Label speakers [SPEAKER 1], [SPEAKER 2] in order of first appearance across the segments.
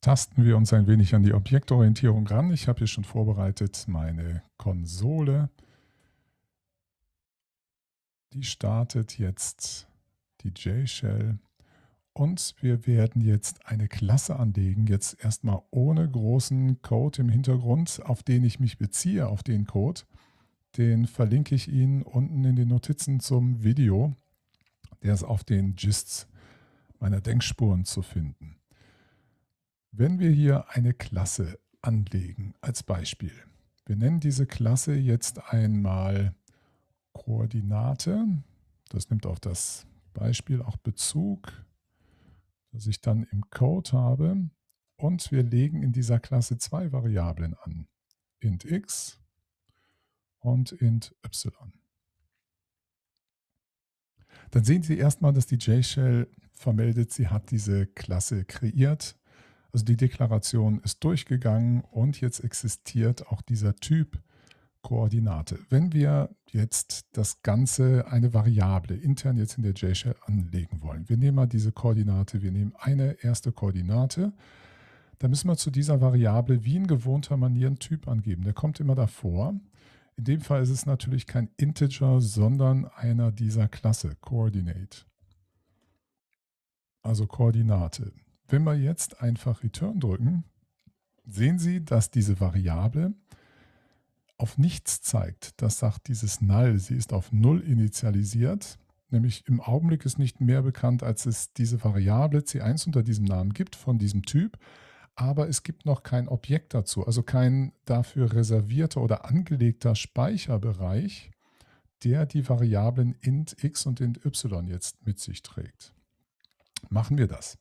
[SPEAKER 1] tasten wir uns ein wenig an die Objektorientierung ran. Ich habe hier schon vorbereitet meine Konsole. Die startet jetzt die J-Shell und wir werden jetzt eine Klasse anlegen, jetzt erstmal ohne großen Code im Hintergrund, auf den ich mich beziehe, auf den Code. Den verlinke ich Ihnen unten in den Notizen zum Video. Der ist auf den Gists meiner Denkspuren zu finden. Wenn wir hier eine Klasse anlegen als Beispiel, wir nennen diese Klasse jetzt einmal Koordinate. Das nimmt auf das Beispiel auch Bezug, das ich dann im Code habe. Und wir legen in dieser Klasse zwei Variablen an, int x und int y. Dann sehen Sie erstmal, dass die JShell vermeldet, sie hat diese Klasse kreiert also die Deklaration ist durchgegangen und jetzt existiert auch dieser Typ Koordinate. Wenn wir jetzt das Ganze, eine Variable intern jetzt in der JShell anlegen wollen, wir nehmen mal diese Koordinate, wir nehmen eine erste Koordinate, dann müssen wir zu dieser Variable wie in gewohnter Manier einen Typ angeben. Der kommt immer davor. In dem Fall ist es natürlich kein Integer, sondern einer dieser Klasse, Coordinate. Also Koordinate. Wenn wir jetzt einfach Return drücken, sehen Sie, dass diese Variable auf nichts zeigt. Das sagt dieses Null. Sie ist auf Null initialisiert. Nämlich im Augenblick ist nicht mehr bekannt, als es diese Variable C1 unter diesem Namen gibt, von diesem Typ. Aber es gibt noch kein Objekt dazu, also kein dafür reservierter oder angelegter Speicherbereich, der die Variablen int x und int y jetzt mit sich trägt. Machen wir das.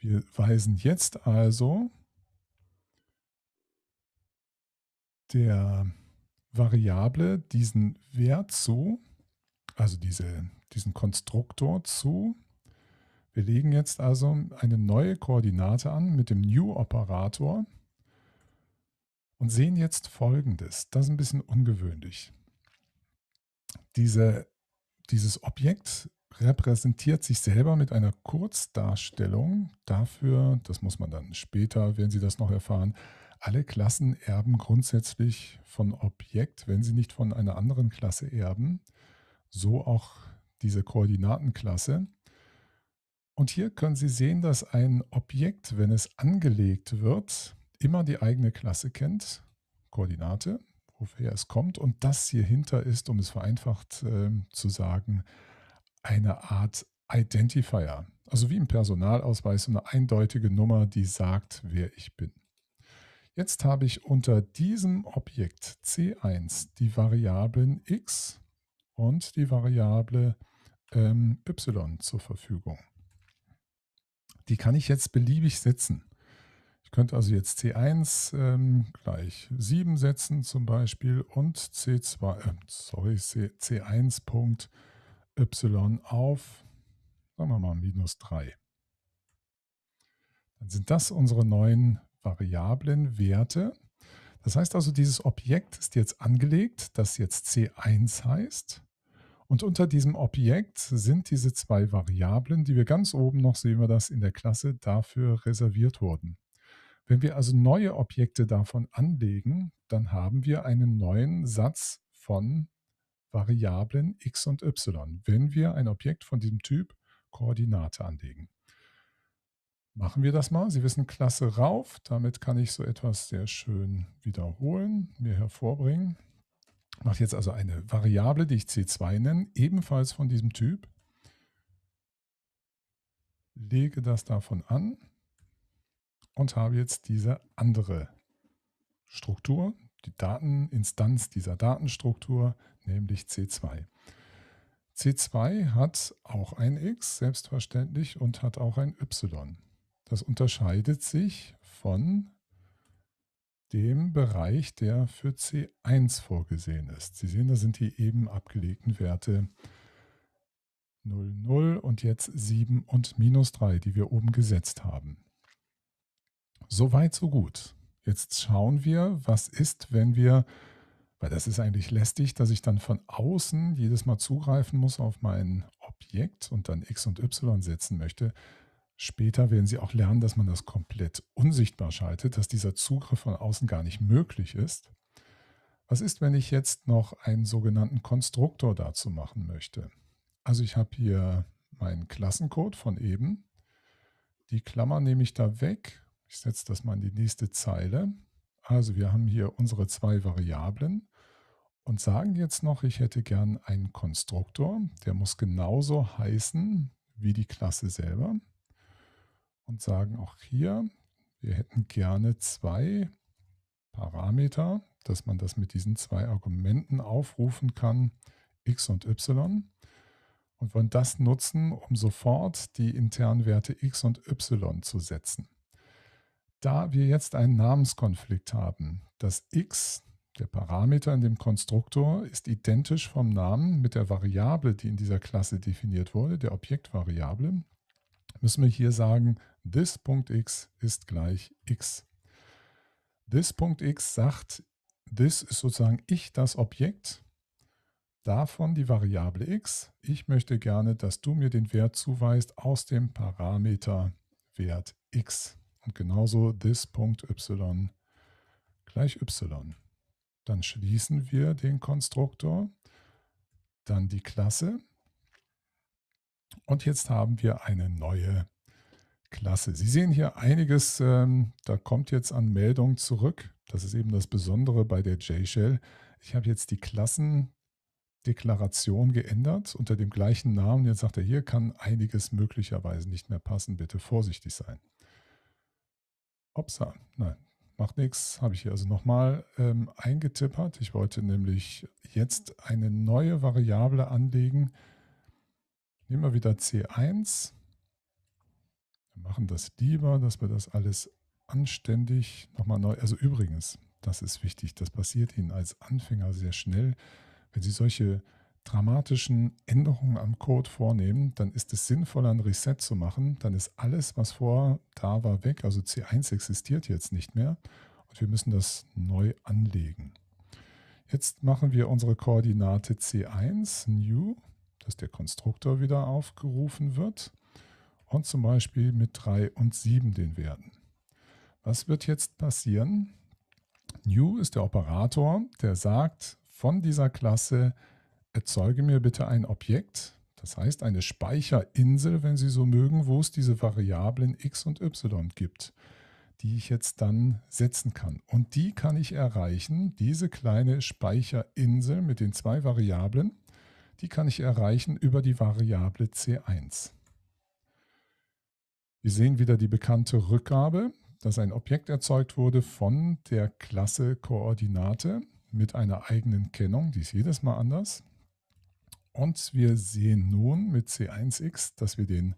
[SPEAKER 1] Wir weisen jetzt also der Variable diesen Wert zu, also diese, diesen Konstruktor zu. Wir legen jetzt also eine neue Koordinate an mit dem New-Operator und sehen jetzt Folgendes. Das ist ein bisschen ungewöhnlich. Diese, dieses Objekt repräsentiert sich selber mit einer Kurzdarstellung dafür, das muss man dann später, wenn Sie das noch erfahren, alle Klassen erben grundsätzlich von Objekt, wenn sie nicht von einer anderen Klasse erben. So auch diese Koordinatenklasse. Und hier können Sie sehen, dass ein Objekt, wenn es angelegt wird, immer die eigene Klasse kennt, Koordinate, woher es kommt. Und das hier hinter ist, um es vereinfacht äh, zu sagen, eine Art Identifier, also wie im Personalausweis eine eindeutige Nummer, die sagt, wer ich bin. Jetzt habe ich unter diesem Objekt C1 die Variablen x und die Variable ähm, y zur Verfügung. Die kann ich jetzt beliebig setzen. Ich könnte also jetzt C1 ähm, gleich 7 setzen zum Beispiel und C2, äh, sorry, C, C1 Punkt y auf, sagen wir mal, minus 3. Dann sind das unsere neuen variablen Werte. Das heißt also, dieses Objekt ist jetzt angelegt, das jetzt C1 heißt. Und unter diesem Objekt sind diese zwei Variablen, die wir ganz oben noch sehen wir das in der Klasse, dafür reserviert wurden. Wenn wir also neue Objekte davon anlegen, dann haben wir einen neuen Satz von Variablen x und y, wenn wir ein Objekt von diesem Typ Koordinate anlegen. Machen wir das mal. Sie wissen, Klasse rauf. Damit kann ich so etwas sehr schön wiederholen, mir hervorbringen. Ich Mache jetzt also eine Variable, die ich C2 nenne, ebenfalls von diesem Typ. Lege das davon an und habe jetzt diese andere Struktur, die Dateninstanz dieser Datenstruktur, nämlich C2. C2 hat auch ein X, selbstverständlich, und hat auch ein Y. Das unterscheidet sich von dem Bereich, der für C1 vorgesehen ist. Sie sehen, da sind die eben abgelegten Werte 0, 0 und jetzt 7 und minus 3, die wir oben gesetzt haben. Soweit, so gut. Jetzt schauen wir, was ist, wenn wir weil das ist eigentlich lästig, dass ich dann von außen jedes Mal zugreifen muss auf mein Objekt und dann X und Y setzen möchte. Später werden Sie auch lernen, dass man das komplett unsichtbar schaltet, dass dieser Zugriff von außen gar nicht möglich ist. Was ist, wenn ich jetzt noch einen sogenannten Konstruktor dazu machen möchte? Also ich habe hier meinen Klassencode von eben. Die Klammer nehme ich da weg. Ich setze das mal in die nächste Zeile. Also wir haben hier unsere zwei Variablen und sagen jetzt noch, ich hätte gern einen Konstruktor. Der muss genauso heißen wie die Klasse selber. Und sagen auch hier, wir hätten gerne zwei Parameter, dass man das mit diesen zwei Argumenten aufrufen kann, x und y. Und wollen das nutzen, um sofort die internen Werte x und y zu setzen. Da wir jetzt einen Namenskonflikt haben, das x, der Parameter in dem Konstruktor, ist identisch vom Namen mit der Variable, die in dieser Klasse definiert wurde, der Objektvariable, müssen wir hier sagen, this.x ist gleich x. This.x sagt, this ist sozusagen ich das Objekt, davon die Variable x. Ich möchte gerne, dass du mir den Wert zuweist aus dem Parameter Wert x. Und genauso this.y gleich y. Dann schließen wir den Konstruktor, dann die Klasse. Und jetzt haben wir eine neue Klasse. Sie sehen hier einiges, ähm, da kommt jetzt an Meldung zurück. Das ist eben das Besondere bei der JShell. Ich habe jetzt die Klassendeklaration geändert unter dem gleichen Namen. Jetzt sagt er, hier kann einiges möglicherweise nicht mehr passen. Bitte vorsichtig sein. Upsa, nein, macht nichts. Habe ich hier also nochmal ähm, eingetippert. Ich wollte nämlich jetzt eine neue Variable anlegen. Nehmen wir wieder C1. Wir machen das lieber, dass wir das alles anständig nochmal neu. Also übrigens, das ist wichtig, das passiert Ihnen als Anfänger sehr schnell, wenn Sie solche dramatischen Änderungen am Code vornehmen, dann ist es sinnvoller, ein Reset zu machen. Dann ist alles, was vor da war, weg. Also C1 existiert jetzt nicht mehr und wir müssen das neu anlegen. Jetzt machen wir unsere Koordinate C1, New, dass der Konstruktor wieder aufgerufen wird und zum Beispiel mit 3 und 7 den Werten. Was wird jetzt passieren? New ist der Operator, der sagt von dieser Klasse, erzeuge mir bitte ein Objekt, das heißt eine Speicherinsel, wenn Sie so mögen, wo es diese Variablen x und y gibt, die ich jetzt dann setzen kann. Und die kann ich erreichen, diese kleine Speicherinsel mit den zwei Variablen, die kann ich erreichen über die Variable c1. Wir sehen wieder die bekannte Rückgabe, dass ein Objekt erzeugt wurde von der Klasse Koordinate mit einer eigenen Kennung, die ist jedes Mal anders. Und wir sehen nun mit C1x, dass wir den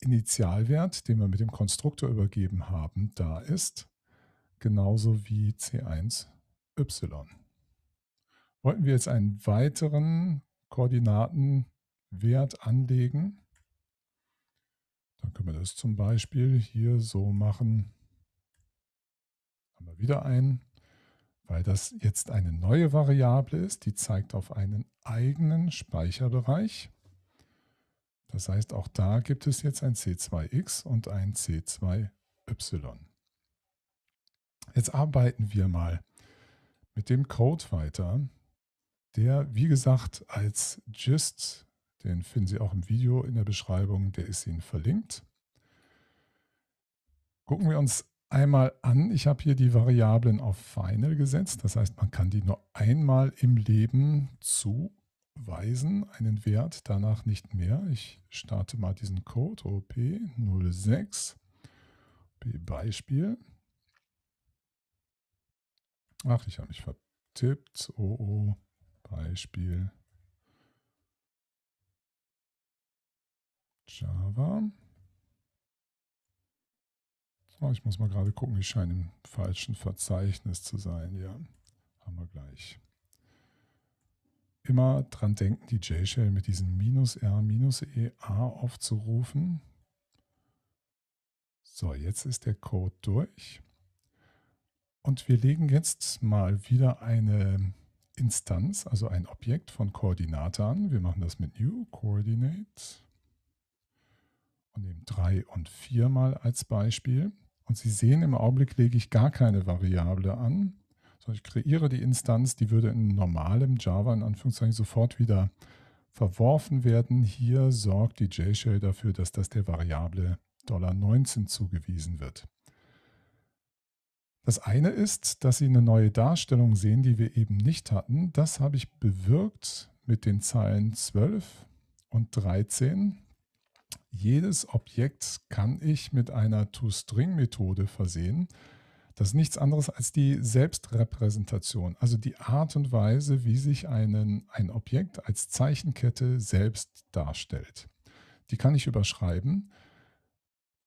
[SPEAKER 1] Initialwert, den wir mit dem Konstruktor übergeben haben, da ist, genauso wie C1y. Wollten wir jetzt einen weiteren Koordinatenwert anlegen, dann können wir das zum Beispiel hier so machen. Haben wir wieder einen weil das jetzt eine neue Variable ist, die zeigt auf einen eigenen Speicherbereich. Das heißt, auch da gibt es jetzt ein C2x und ein C2y. Jetzt arbeiten wir mal mit dem Code weiter, der, wie gesagt, als Gist, den finden Sie auch im Video in der Beschreibung, der ist Ihnen verlinkt. Gucken wir uns einmal an, ich habe hier die Variablen auf Final gesetzt. Das heißt, man kann die nur einmal im Leben zuweisen, einen Wert, danach nicht mehr. Ich starte mal diesen Code OP06, Beispiel. Ach, ich habe mich vertippt. OO, Beispiel. Java. So, ich muss mal gerade gucken, ich scheine im falschen Verzeichnis zu sein. Ja, haben wir gleich. Immer dran denken, die J-Shell mit diesem minus R, minus E, A aufzurufen. So, jetzt ist der Code durch. Und wir legen jetzt mal wieder eine Instanz, also ein Objekt von Koordinate an. Wir machen das mit New Coordinate und nehmen 3 und 4 mal als Beispiel. Und Sie sehen, im Augenblick lege ich gar keine Variable an, sondern ich kreiere die Instanz, die würde in normalem Java in Anführungszeichen sofort wieder verworfen werden. Hier sorgt die JShell dafür, dass das der Variable $19 zugewiesen wird. Das eine ist, dass Sie eine neue Darstellung sehen, die wir eben nicht hatten. Das habe ich bewirkt mit den Zeilen 12 und 13 jedes Objekt kann ich mit einer ToString-Methode versehen. Das ist nichts anderes als die Selbstrepräsentation, also die Art und Weise, wie sich einen, ein Objekt als Zeichenkette selbst darstellt. Die kann ich überschreiben.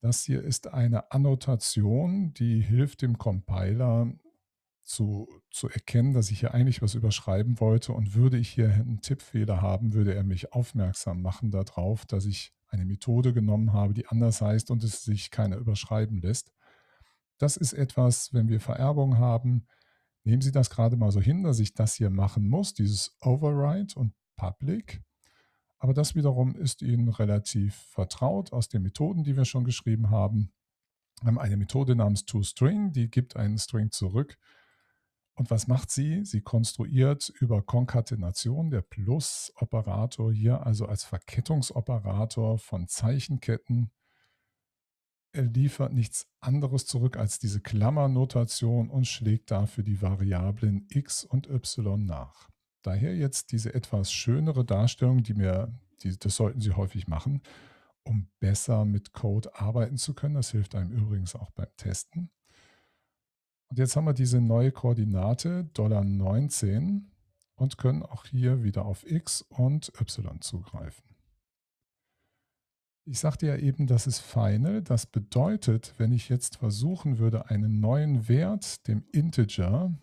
[SPEAKER 1] Das hier ist eine Annotation, die hilft dem Compiler zu, zu erkennen, dass ich hier eigentlich was überschreiben wollte und würde ich hier einen Tippfehler haben, würde er mich aufmerksam machen darauf, dass ich eine Methode genommen habe, die anders heißt und es sich keiner überschreiben lässt. Das ist etwas, wenn wir Vererbung haben, nehmen Sie das gerade mal so hin, dass ich das hier machen muss, dieses Override und Public. Aber das wiederum ist Ihnen relativ vertraut aus den Methoden, die wir schon geschrieben haben. Wir haben eine Methode namens toString, die gibt einen String zurück und was macht sie? Sie konstruiert über Konkatenation, der Plus-Operator hier also als Verkettungsoperator von Zeichenketten, er liefert nichts anderes zurück als diese Klammernotation und schlägt dafür die Variablen x und y nach. Daher jetzt diese etwas schönere Darstellung, die mir, die, das sollten Sie häufig machen, um besser mit Code arbeiten zu können. Das hilft einem übrigens auch beim Testen. Und jetzt haben wir diese neue Koordinate Dollar 19 und können auch hier wieder auf x und y zugreifen. Ich sagte ja eben, das ist final. Das bedeutet, wenn ich jetzt versuchen würde, einen neuen Wert, dem Integer,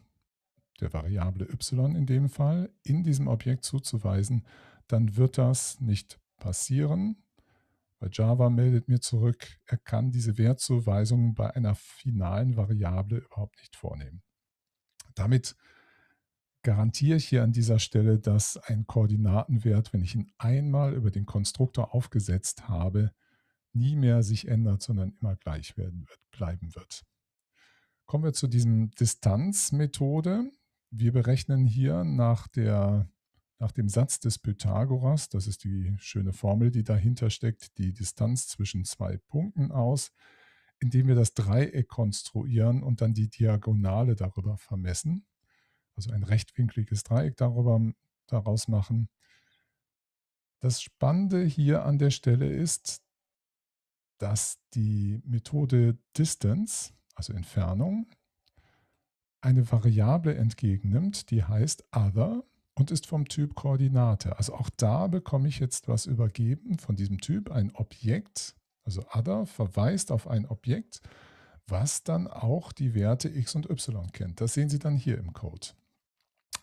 [SPEAKER 1] der Variable y in dem Fall, in diesem Objekt zuzuweisen, dann wird das nicht passieren, bei Java meldet mir zurück, er kann diese Wertzuweisungen bei einer finalen Variable überhaupt nicht vornehmen. Damit garantiere ich hier an dieser Stelle, dass ein Koordinatenwert, wenn ich ihn einmal über den Konstruktor aufgesetzt habe, nie mehr sich ändert, sondern immer gleich werden wird, bleiben wird. Kommen wir zu diesem Distanzmethode. Wir berechnen hier nach der nach dem Satz des Pythagoras, das ist die schöne Formel, die dahinter steckt, die Distanz zwischen zwei Punkten aus, indem wir das Dreieck konstruieren und dann die Diagonale darüber vermessen, also ein rechtwinkliges Dreieck darüber, daraus machen. Das Spannende hier an der Stelle ist, dass die Methode Distance, also Entfernung, eine Variable entgegennimmt, die heißt Other und ist vom Typ Koordinate. Also auch da bekomme ich jetzt was übergeben von diesem Typ, ein Objekt, also Ada verweist auf ein Objekt, was dann auch die Werte x und y kennt. Das sehen Sie dann hier im Code.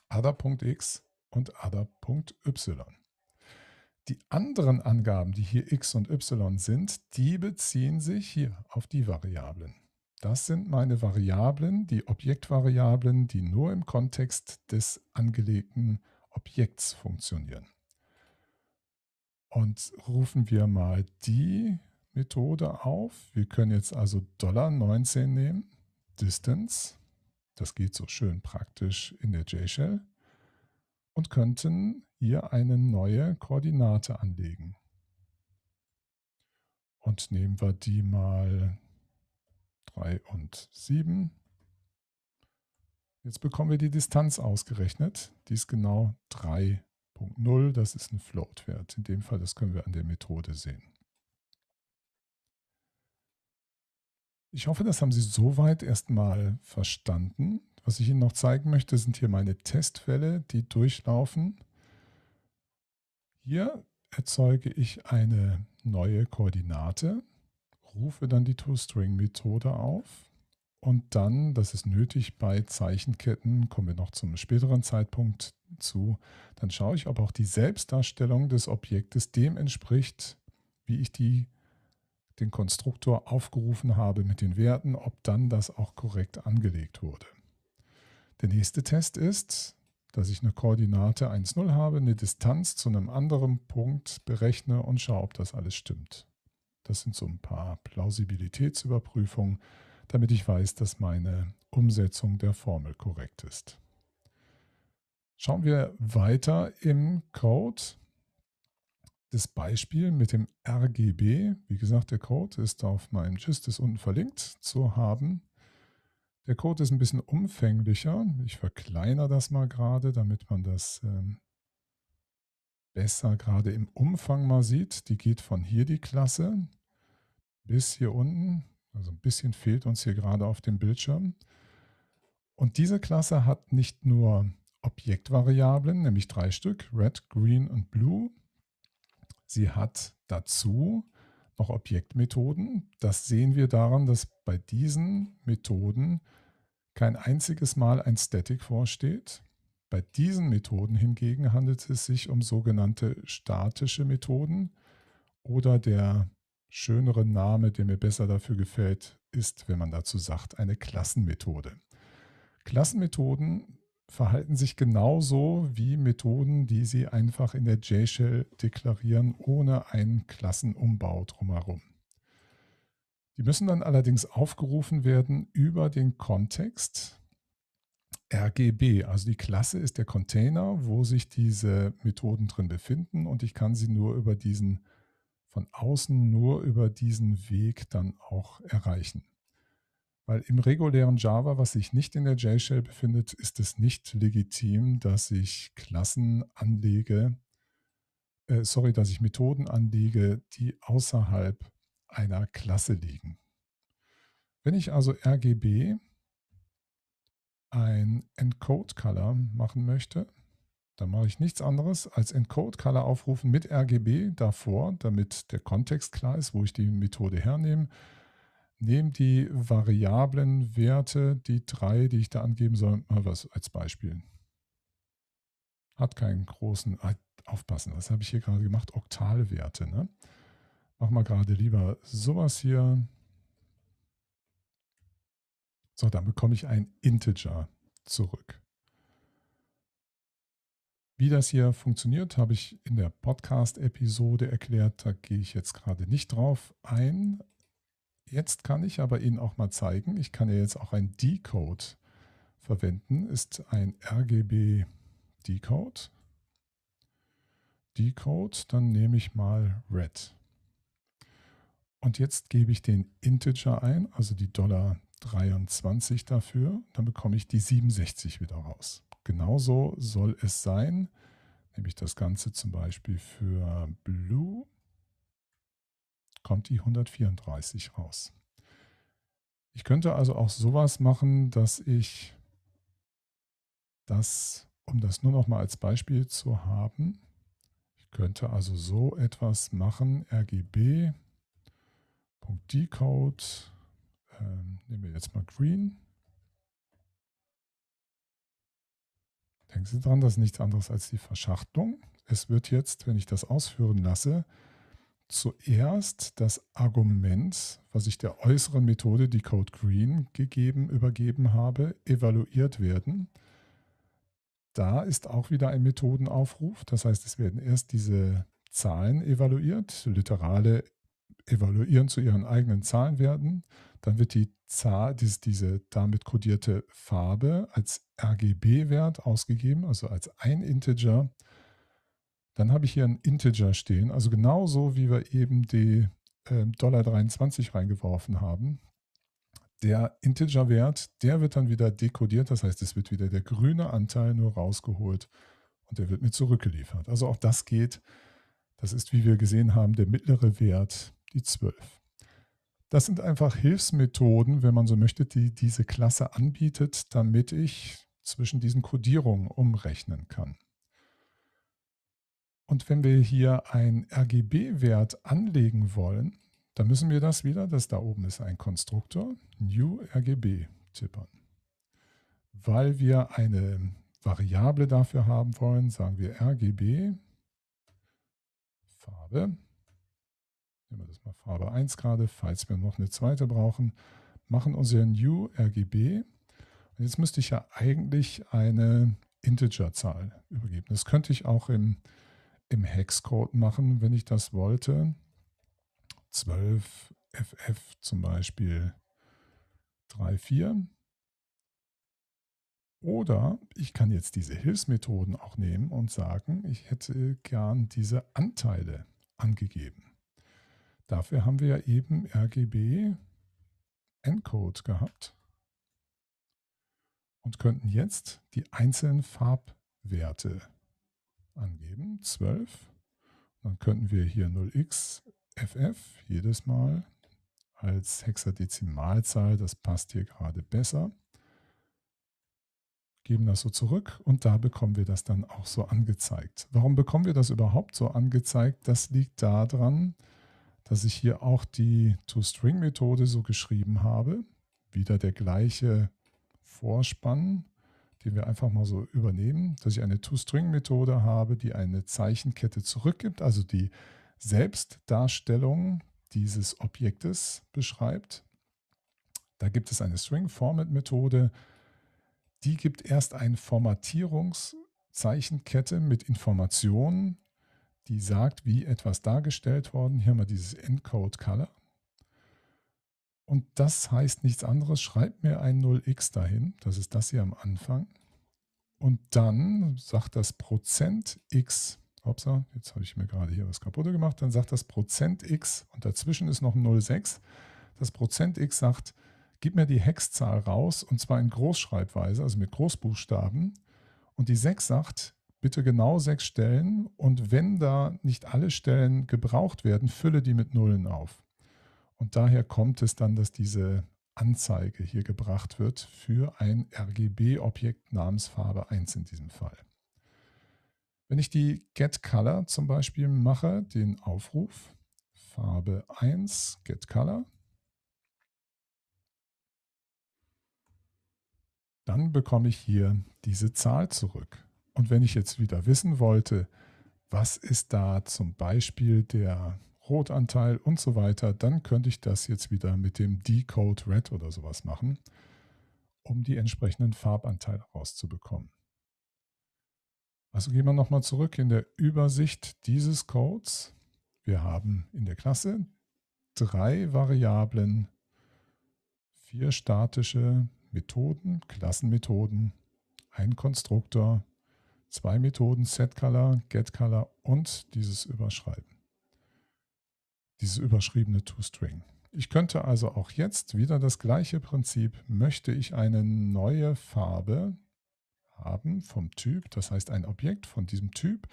[SPEAKER 1] Ada.x und Ada.y. Die anderen Angaben, die hier x und y sind, die beziehen sich hier auf die Variablen. Das sind meine Variablen, die Objektvariablen, die nur im Kontext des angelegten Objekts funktionieren. Und rufen wir mal die Methode auf. Wir können jetzt also 19 nehmen, Distance. Das geht so schön praktisch in der JShell. Und könnten hier eine neue Koordinate anlegen. Und nehmen wir die mal 3 und 7. Jetzt bekommen wir die Distanz ausgerechnet. Die ist genau 3.0. Das ist ein Float-Wert. In dem Fall, das können wir an der Methode sehen. Ich hoffe, das haben Sie soweit erstmal verstanden. Was ich Ihnen noch zeigen möchte, sind hier meine Testfälle, die durchlaufen. Hier erzeuge ich eine neue Koordinate rufe dann die ToString-Methode auf und dann, das ist nötig bei Zeichenketten, kommen wir noch zum späteren Zeitpunkt zu, dann schaue ich, ob auch die Selbstdarstellung des Objektes dem entspricht, wie ich die, den Konstruktor aufgerufen habe mit den Werten, ob dann das auch korrekt angelegt wurde. Der nächste Test ist, dass ich eine Koordinate 1,0 habe, eine Distanz zu einem anderen Punkt berechne und schaue, ob das alles stimmt. Das sind so ein paar Plausibilitätsüberprüfungen, damit ich weiß, dass meine Umsetzung der Formel korrekt ist. Schauen wir weiter im Code. Das Beispiel mit dem RGB, wie gesagt, der Code ist auf meinem Justice unten verlinkt zu haben. Der Code ist ein bisschen umfänglicher. Ich verkleinere das mal gerade, damit man das ähm, besser gerade im Umfang mal sieht. Die geht von hier die Klasse bis hier unten. Also ein bisschen fehlt uns hier gerade auf dem Bildschirm. Und diese Klasse hat nicht nur Objektvariablen, nämlich drei Stück, Red, Green und Blue. Sie hat dazu noch Objektmethoden. Das sehen wir daran, dass bei diesen Methoden kein einziges Mal ein Static vorsteht. Bei diesen Methoden hingegen handelt es sich um sogenannte statische Methoden oder der schönere Name, der mir besser dafür gefällt, ist, wenn man dazu sagt, eine Klassenmethode. Klassenmethoden verhalten sich genauso wie Methoden, die sie einfach in der J-Shell deklarieren, ohne einen Klassenumbau drumherum. Die müssen dann allerdings aufgerufen werden über den Kontext RGB. Also die Klasse ist der Container, wo sich diese Methoden drin befinden und ich kann sie nur über diesen von außen nur über diesen Weg dann auch erreichen. Weil im regulären Java, was sich nicht in der JShell befindet, ist es nicht legitim, dass ich Klassen anlege, äh, sorry, dass ich Methoden anlege, die außerhalb einer Klasse liegen. Wenn ich also RGB ein Encode Color machen möchte, dann mache ich nichts anderes als Encode-Color aufrufen mit RGB davor, damit der Kontext klar ist, wo ich die Methode hernehme. Nehme die variablen Werte, die drei, die ich da angeben soll, mal was als Beispiel. Hat keinen großen, aufpassen, was habe ich hier gerade gemacht? Oktalwerte, ne? Machen wir gerade lieber sowas hier. So, dann bekomme ich ein Integer zurück. Wie das hier funktioniert, habe ich in der Podcast-Episode erklärt. Da gehe ich jetzt gerade nicht drauf ein. Jetzt kann ich aber Ihnen auch mal zeigen, ich kann ja jetzt auch ein Decode verwenden, ist ein RGB Decode. Decode, dann nehme ich mal Red. Und jetzt gebe ich den Integer ein, also die Dollar 23 dafür, dann bekomme ich die 67 wieder raus genauso soll es sein. Nehme ich das Ganze zum Beispiel für Blue kommt die 134 raus. Ich könnte also auch sowas machen, dass ich das, um das nur noch mal als Beispiel zu haben, ich könnte also so etwas machen, rgb.decode, ähm, nehmen wir jetzt mal green, Denken Sie daran, das ist nichts anderes als die Verschachtelung. Es wird jetzt, wenn ich das ausführen lasse, zuerst das Argument, was ich der äußeren Methode, die Code Green gegeben, übergeben habe, evaluiert werden. Da ist auch wieder ein Methodenaufruf. Das heißt, es werden erst diese Zahlen evaluiert. Literale evaluieren zu ihren eigenen Zahlenwerten. Dann wird die Zahl, diese, diese damit kodierte Farbe als RGB-Wert ausgegeben, also als ein Integer. Dann habe ich hier einen Integer stehen, also genauso wie wir eben die äh, 23 reingeworfen haben. Der Integer-Wert, der wird dann wieder dekodiert, das heißt, es wird wieder der grüne Anteil nur rausgeholt und der wird mir zurückgeliefert. Also auch das geht. Das ist, wie wir gesehen haben, der mittlere Wert, die 12. Das sind einfach Hilfsmethoden, wenn man so möchte, die diese Klasse anbietet, damit ich zwischen diesen Codierungen umrechnen kann. Und wenn wir hier einen RGB-Wert anlegen wollen, dann müssen wir das wieder, das da oben ist ein Konstruktor, New RGB tippern. Weil wir eine Variable dafür haben wollen, sagen wir RGB Farbe erstmal Farbe 1 gerade, falls wir noch eine zweite brauchen, machen unser New RGB. Und jetzt müsste ich ja eigentlich eine Integerzahl übergeben. Das könnte ich auch im, im Hexcode machen, wenn ich das wollte. 12 FF zum Beispiel 3, 4. Oder ich kann jetzt diese Hilfsmethoden auch nehmen und sagen, ich hätte gern diese Anteile angegeben. Dafür haben wir ja eben RGB Encode gehabt und könnten jetzt die einzelnen Farbwerte angeben. 12. Dann könnten wir hier 0xff jedes Mal als Hexadezimalzahl, das passt hier gerade besser, geben das so zurück und da bekommen wir das dann auch so angezeigt. Warum bekommen wir das überhaupt so angezeigt? Das liegt daran, dass dass ich hier auch die ToString-Methode so geschrieben habe. Wieder der gleiche Vorspann, den wir einfach mal so übernehmen, dass ich eine ToString-Methode habe, die eine Zeichenkette zurückgibt, also die Selbstdarstellung dieses Objektes beschreibt. Da gibt es eine String-Format-Methode, die gibt erst eine Formatierungszeichenkette mit Informationen die sagt, wie etwas dargestellt worden. Hier haben wir dieses Encode Color. Und das heißt nichts anderes, schreibt mir ein 0x dahin, das ist das hier am Anfang. Und dann sagt das Prozent x, upsa, jetzt habe ich mir gerade hier was kaputt gemacht, dann sagt das Prozent x und dazwischen ist noch ein 06. Das Prozent x sagt, gib mir die Hexzahl raus und zwar in Großschreibweise, also mit Großbuchstaben. Und die 6 sagt, bitte genau sechs Stellen und wenn da nicht alle Stellen gebraucht werden, fülle die mit Nullen auf. Und daher kommt es dann, dass diese Anzeige hier gebracht wird für ein RGB-Objekt namens Farbe 1 in diesem Fall. Wenn ich die GetColor zum Beispiel mache, den Aufruf Farbe 1 GetColor, dann bekomme ich hier diese Zahl zurück. Und wenn ich jetzt wieder wissen wollte, was ist da zum Beispiel der Rotanteil und so weiter, dann könnte ich das jetzt wieder mit dem Decode Red oder sowas machen, um die entsprechenden Farbanteile rauszubekommen. Also gehen wir nochmal zurück in der Übersicht dieses Codes. Wir haben in der Klasse drei Variablen, vier statische Methoden, Klassenmethoden, ein Konstruktor Zwei Methoden, setColor, getColor und dieses Überschreiben. Dieses überschriebene toString. Ich könnte also auch jetzt wieder das gleiche Prinzip, möchte ich eine neue Farbe haben vom Typ, das heißt ein Objekt von diesem Typ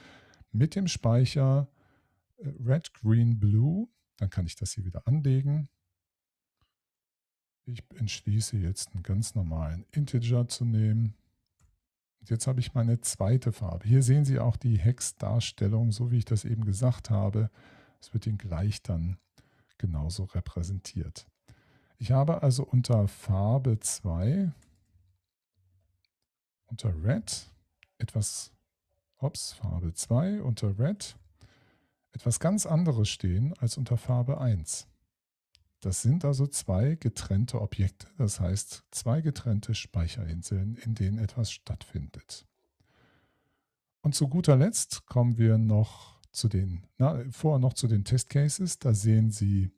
[SPEAKER 1] mit dem Speicher äh, red, green, blue, dann kann ich das hier wieder anlegen. Ich entschließe jetzt einen ganz normalen Integer zu nehmen jetzt habe ich meine zweite Farbe. Hier sehen Sie auch die Hexdarstellung, so wie ich das eben gesagt habe. Es wird Ihnen gleich dann genauso repräsentiert. Ich habe also unter Farbe 2, unter Red, etwas, ups, Farbe 2, unter Red, etwas ganz anderes stehen als unter Farbe 1. Das sind also zwei getrennte Objekte, das heißt zwei getrennte Speicherinseln, in denen etwas stattfindet. Und zu guter Letzt kommen wir noch zu den, na, vorher noch zu den Testcases. Da sehen Sie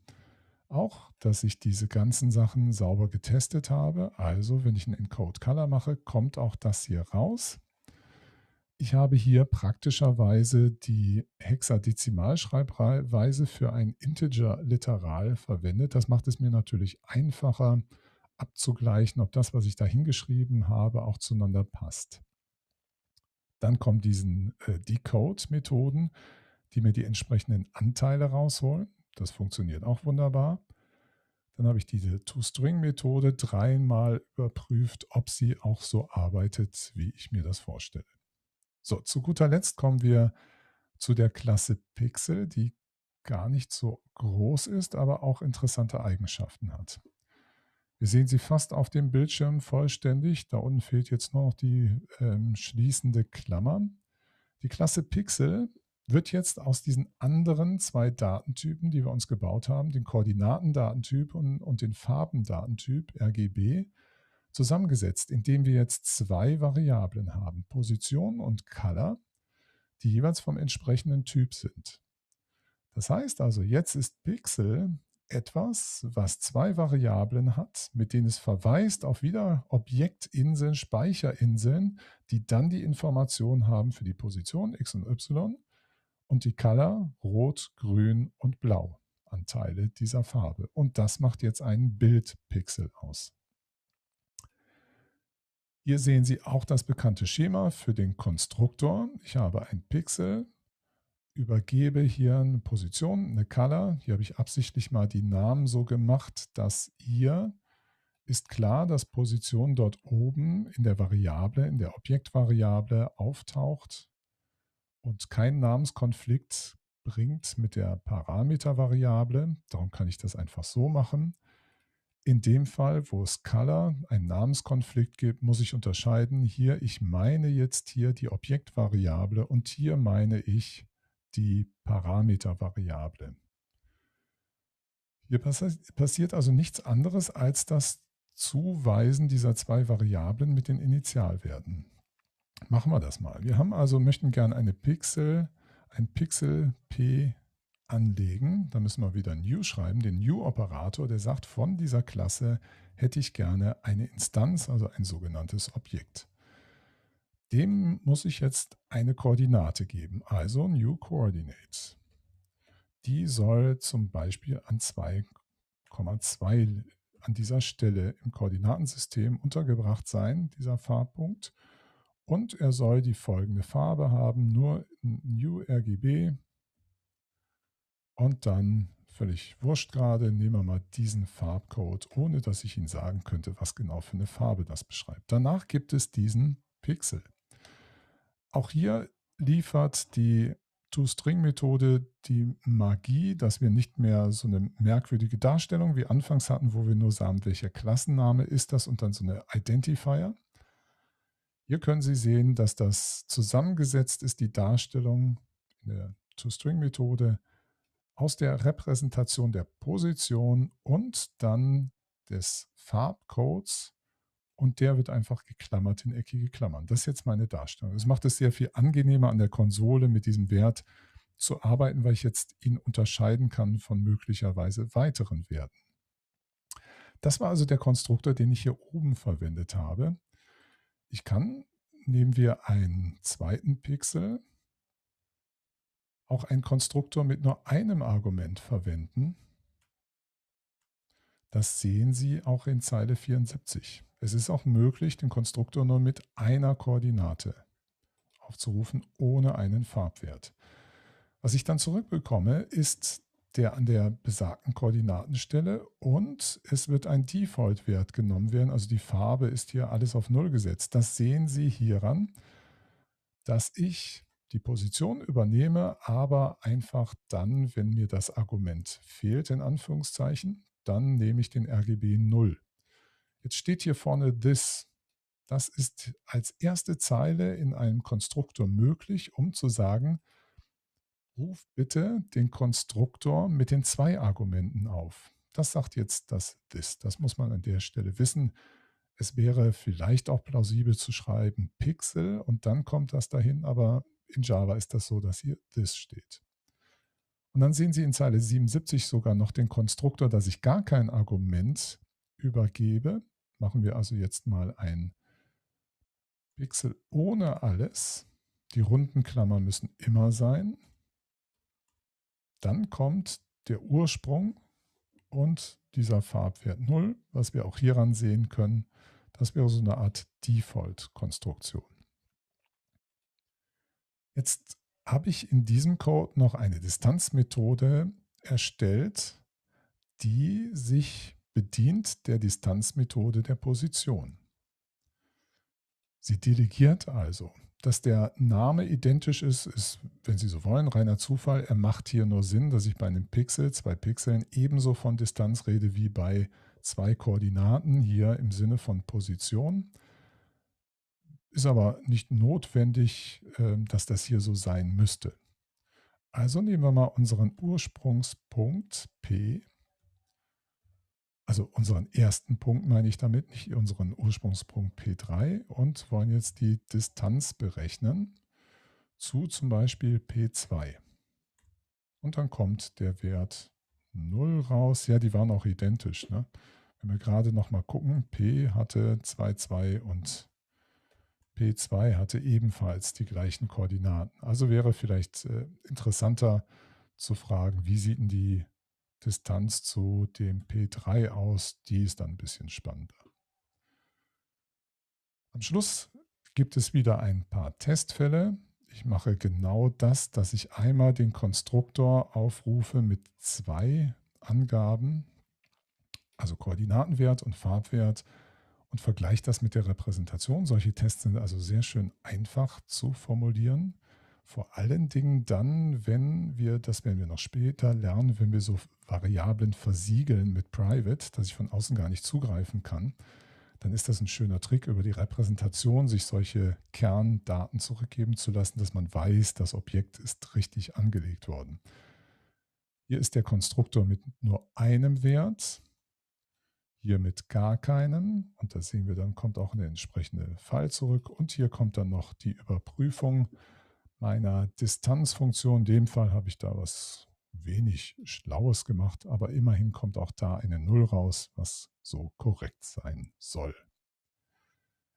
[SPEAKER 1] auch, dass ich diese ganzen Sachen sauber getestet habe. Also, wenn ich einen Encode Color mache, kommt auch das hier raus. Ich habe hier praktischerweise die Hexadezimalschreibweise für ein Integer-Literal verwendet. Das macht es mir natürlich einfacher abzugleichen, ob das, was ich da hingeschrieben habe, auch zueinander passt. Dann kommen diese äh, Decode-Methoden, die mir die entsprechenden Anteile rausholen. Das funktioniert auch wunderbar. Dann habe ich diese tostring methode dreimal überprüft, ob sie auch so arbeitet, wie ich mir das vorstelle. So, zu guter Letzt kommen wir zu der Klasse Pixel, die gar nicht so groß ist, aber auch interessante Eigenschaften hat. Wir sehen sie fast auf dem Bildschirm vollständig. Da unten fehlt jetzt nur noch die ähm, schließende Klammer. Die Klasse Pixel wird jetzt aus diesen anderen zwei Datentypen, die wir uns gebaut haben, den Koordinatendatentyp und, und den Farbendatentyp RGB, zusammengesetzt, indem wir jetzt zwei Variablen haben, Position und Color, die jeweils vom entsprechenden Typ sind. Das heißt also, jetzt ist Pixel etwas, was zwei Variablen hat, mit denen es verweist auf wieder Objektinseln, Speicherinseln, die dann die Information haben für die Position x und y und die Color rot, grün und blau Anteile dieser Farbe. Und das macht jetzt einen Bildpixel aus. Hier sehen Sie auch das bekannte Schema für den Konstruktor. Ich habe ein Pixel, übergebe hier eine Position, eine Color. Hier habe ich absichtlich mal die Namen so gemacht, dass ihr ist klar, dass Position dort oben in der Variable, in der Objektvariable auftaucht und keinen Namenskonflikt bringt mit der Parametervariable. Darum kann ich das einfach so machen. In dem Fall, wo es Color, einen Namenskonflikt gibt, muss ich unterscheiden, hier, ich meine jetzt hier die Objektvariable und hier meine ich die Parametervariable. Hier passi passiert also nichts anderes als das Zuweisen dieser zwei Variablen mit den Initialwerten. Machen wir das mal. Wir haben also, möchten gerne eine Pixel, ein Pixel P anlegen, dann müssen wir wieder new schreiben, den new-Operator, der sagt, von dieser Klasse hätte ich gerne eine Instanz, also ein sogenanntes Objekt. Dem muss ich jetzt eine Koordinate geben, also new coordinates. Die soll zum Beispiel an 2,2 an dieser Stelle im Koordinatensystem untergebracht sein, dieser Farbpunkt. Und er soll die folgende Farbe haben, nur new RGB, und dann, völlig wurscht gerade, nehmen wir mal diesen Farbcode, ohne dass ich Ihnen sagen könnte, was genau für eine Farbe das beschreibt. Danach gibt es diesen Pixel. Auch hier liefert die ToString-Methode die Magie, dass wir nicht mehr so eine merkwürdige Darstellung wie anfangs hatten, wo wir nur sagen, welcher Klassenname ist das und dann so eine Identifier. Hier können Sie sehen, dass das zusammengesetzt ist, die Darstellung in der ToString-Methode aus der Repräsentation der Position und dann des Farbcodes und der wird einfach geklammert in eckige Klammern. Das ist jetzt meine Darstellung. Das macht es sehr viel angenehmer an der Konsole mit diesem Wert zu arbeiten, weil ich jetzt ihn unterscheiden kann von möglicherweise weiteren Werten. Das war also der Konstruktor, den ich hier oben verwendet habe. Ich kann, nehmen wir einen zweiten Pixel, auch einen Konstruktor mit nur einem Argument verwenden. Das sehen Sie auch in Zeile 74. Es ist auch möglich, den Konstruktor nur mit einer Koordinate aufzurufen, ohne einen Farbwert. Was ich dann zurückbekomme, ist der an der besagten Koordinatenstelle und es wird ein Default-Wert genommen werden, also die Farbe ist hier alles auf Null gesetzt. Das sehen Sie hieran, dass ich die Position übernehme, aber einfach dann, wenn mir das Argument fehlt, in Anführungszeichen, dann nehme ich den RGB 0. Jetzt steht hier vorne this. Das ist als erste Zeile in einem Konstruktor möglich, um zu sagen, ruf bitte den Konstruktor mit den zwei Argumenten auf. Das sagt jetzt das this. Das muss man an der Stelle wissen. Es wäre vielleicht auch plausibel zu schreiben Pixel und dann kommt das dahin, aber in Java ist das so, dass hier this steht. Und dann sehen Sie in Zeile 77 sogar noch den Konstruktor, dass ich gar kein Argument übergebe. Machen wir also jetzt mal ein Pixel ohne alles. Die runden Klammern müssen immer sein. Dann kommt der Ursprung und dieser Farbwert 0, was wir auch hieran sehen können. Das wäre so eine Art Default-Konstruktion. Jetzt habe ich in diesem Code noch eine Distanzmethode erstellt, die sich bedient der Distanzmethode der Position. Sie delegiert also. Dass der Name identisch ist, ist, wenn Sie so wollen, reiner Zufall. Er macht hier nur Sinn, dass ich bei einem Pixel, zwei Pixeln, ebenso von Distanz rede wie bei zwei Koordinaten, hier im Sinne von Position. Ist aber nicht notwendig, ähm, dass das hier so sein müsste. Also nehmen wir mal unseren Ursprungspunkt P, also unseren ersten Punkt meine ich damit, nicht unseren Ursprungspunkt P3 und wollen jetzt die Distanz berechnen zu zum Beispiel P2. Und dann kommt der Wert 0 raus. Ja, die waren auch identisch. Ne? Wenn wir gerade nochmal gucken, P hatte 2, 2 und P2 hatte ebenfalls die gleichen Koordinaten. Also wäre vielleicht äh, interessanter zu fragen, wie sieht denn die Distanz zu dem P3 aus? Die ist dann ein bisschen spannender. Am Schluss gibt es wieder ein paar Testfälle. Ich mache genau das, dass ich einmal den Konstruktor aufrufe mit zwei Angaben, also Koordinatenwert und Farbwert und vergleicht das mit der Repräsentation. Solche Tests sind also sehr schön einfach zu formulieren. Vor allen Dingen dann, wenn wir, das werden wir noch später lernen, wenn wir so Variablen versiegeln mit Private, dass ich von außen gar nicht zugreifen kann, dann ist das ein schöner Trick über die Repräsentation, sich solche Kerndaten zurückgeben zu lassen, dass man weiß, das Objekt ist richtig angelegt worden. Hier ist der Konstruktor mit nur einem Wert hier mit gar keinem. Und da sehen wir dann, kommt auch eine entsprechende Fall zurück. Und hier kommt dann noch die Überprüfung meiner Distanzfunktion. In dem Fall habe ich da was wenig Schlaues gemacht, aber immerhin kommt auch da eine Null raus, was so korrekt sein soll.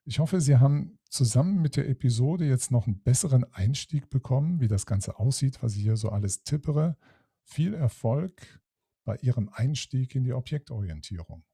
[SPEAKER 1] Ich hoffe, Sie haben zusammen mit der Episode jetzt noch einen besseren Einstieg bekommen, wie das Ganze aussieht, was ich hier so alles tippere. Viel Erfolg bei Ihrem Einstieg in die Objektorientierung.